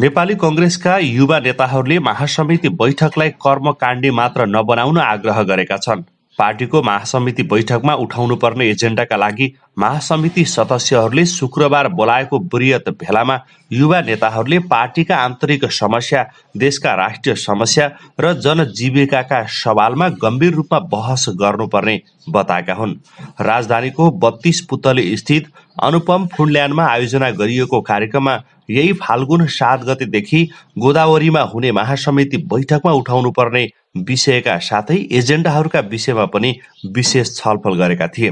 नेपाली कङ्ग्रेसका युवा नेताहरूले महासमिति बैठकलाई कर्मकाण्डी मात्र नबनाउन आग्रह गरेका छन् पार्टीको महासमिति बैठकमा उठाउनु पर्ने एजेन्डाका लागि महासमिति सदस्यहरूले शुक्रबार बोलाएको वृहत भेलामा युवा नेताहरूले पार्टीका आन्तरिक समस्या देशका राष्ट्रिय समस्या र जनजीविका सवालमा गम्भीर रूपमा बहस गर्नुपर्ने बताएका हुन् राजधानीको बत्तीस पुतली स्थित अनुपम फुन्ल्यान्डमा आयोजना गरिएको कार्यक्रममा यही फाल्गुन सात गतेदेखि गोदावरीमा हुने महासमिति बैठकमा उठाउनु पर्ने विषयका साथै एजेन्डाहरूका विषयमा पनि विशेष छलफल गरेका थिए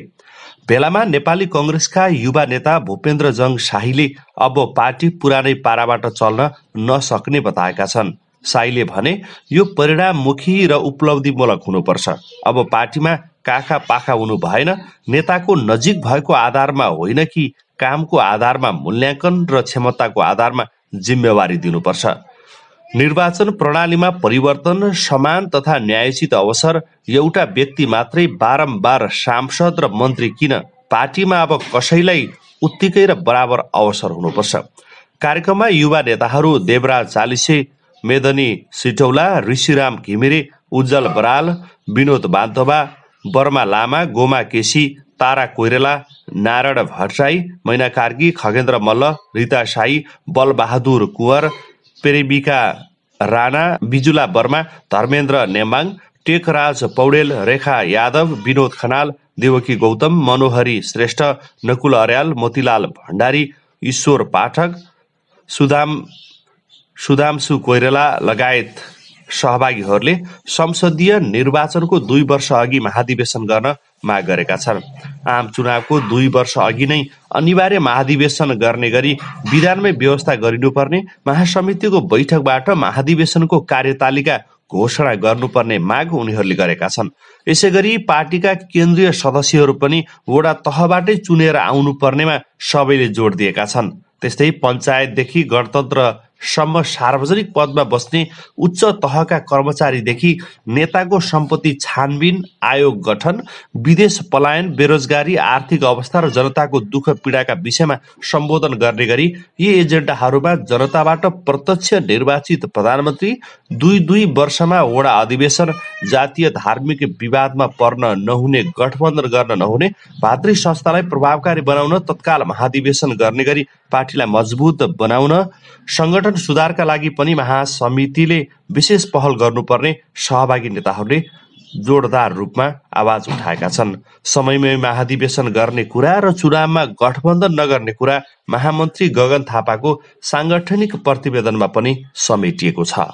बेलामा नेपाली कङ्ग्रेसका युवा नेता भूपेन्द्र जङ शाहीले अब पार्टी पुरानै पाराबाट चल्न नसक्ने बताएका छन् साईले भने यो परिणाममुखी र उपलब्धिमूलक हुनुपर्छ अब पार्टीमा काखा पाखा हुनु भएन नेताको नजिक भएको आधारमा होइन कि कामको आधारमा मूल्याङ्कन र क्षमताको आधारमा जिम्मेवारी दिनुपर्छ निर्वाचन प्रणालीमा परिवर्तन समान तथा न्यायोचित अवसर एउटा व्यक्ति मात्रै बारम्बार सांसद र मन्त्री किन पार्टीमा अब कसैलाई उत्तिकै र बराबर अवसर हुनुपर्छ कार्यक्रममा युवा नेताहरू देवराज चालिसे मेदनी सिटौला ऋषिराम घिमिरे उज्जवल बराल विनोद बान्धवा बर्मा लामा गोमा केसी तारा कोइरेला नारायण भरसाई मैना कार्की खगेन्द्र मल्ल रिता साई बलबहादुर कुवर प्रेमिका राणा बिजुला वर्मा धर्मेन्द्र नेमाङ टेकराज पौडेल रेखा यादव विनोद खनाल देवकी गौतम मनोहरी श्रेष्ठ नकुल अर्याल मोतीलाल भण्डारी ईश्वर पाठक सुदाम सुदामसु कोइराला लगायत सहभागीहरूले संसदीय निर्वाचनको दुई वर्ष अघि महाधिवेशन गर्न माग गरेका छन् आम चुनावको दुई वर्ष अघि नै अनिवार्य महाधिवेशन गर्ने गरी विधानमै व्यवस्था गरिनुपर्ने महासमितिको बैठकबाट महाधिवेशनको कार्यतालिका घोषणा गर्नुपर्ने माग उनीहरूले गरेका छन् यसै गरी पार्टीका केन्द्रीय सदस्यहरू पनि वडा तहबाटै चुनेर आउनुपर्नेमा सबैले जोड दिएका छन् त्यस्तै पञ्चायतदेखि गणतन्त्र सम्म सार्वजनिक पदमा बस्ने उच्च तहका कर्मचारीदेखि नेताको सम्पत्ति छानबिन आयोग गठन विदेश पलायन बेरोजगारी आर्थिक अवस्था र जनताको दुःख पीडाका विषयमा सम्बोधन गर्ने गरी यी एजेन्डाहरूमा जनताबाट प्रत्यक्ष निर्वाचित प्रधानमन्त्री दुई दुई वर्षमा वडा अधिवेशन जातीय धार्मिक विवादमा पर्न नहुने गठबन्धन गर्न नहुने भातृ संस्थालाई प्रभावकारी बनाउन तत्काल महाधिवेशन गर्ने गरी पार्टीलाई मजबुत बनाउन सङ्गठन सुधारका लागि पनि महासमितिले विशेष पहल गर्नुपर्ने सहभागी नेताहरूले जोडदार रूपमा आवाज उठाएका छन् समयमै महाधिवेशन गर्ने कुरा र चुनावमा गठबन्धन नगर्ने कुरा महामन्त्री गगन थापाको साङ्गठनिक प्रतिवेदनमा पनि समेटिएको छ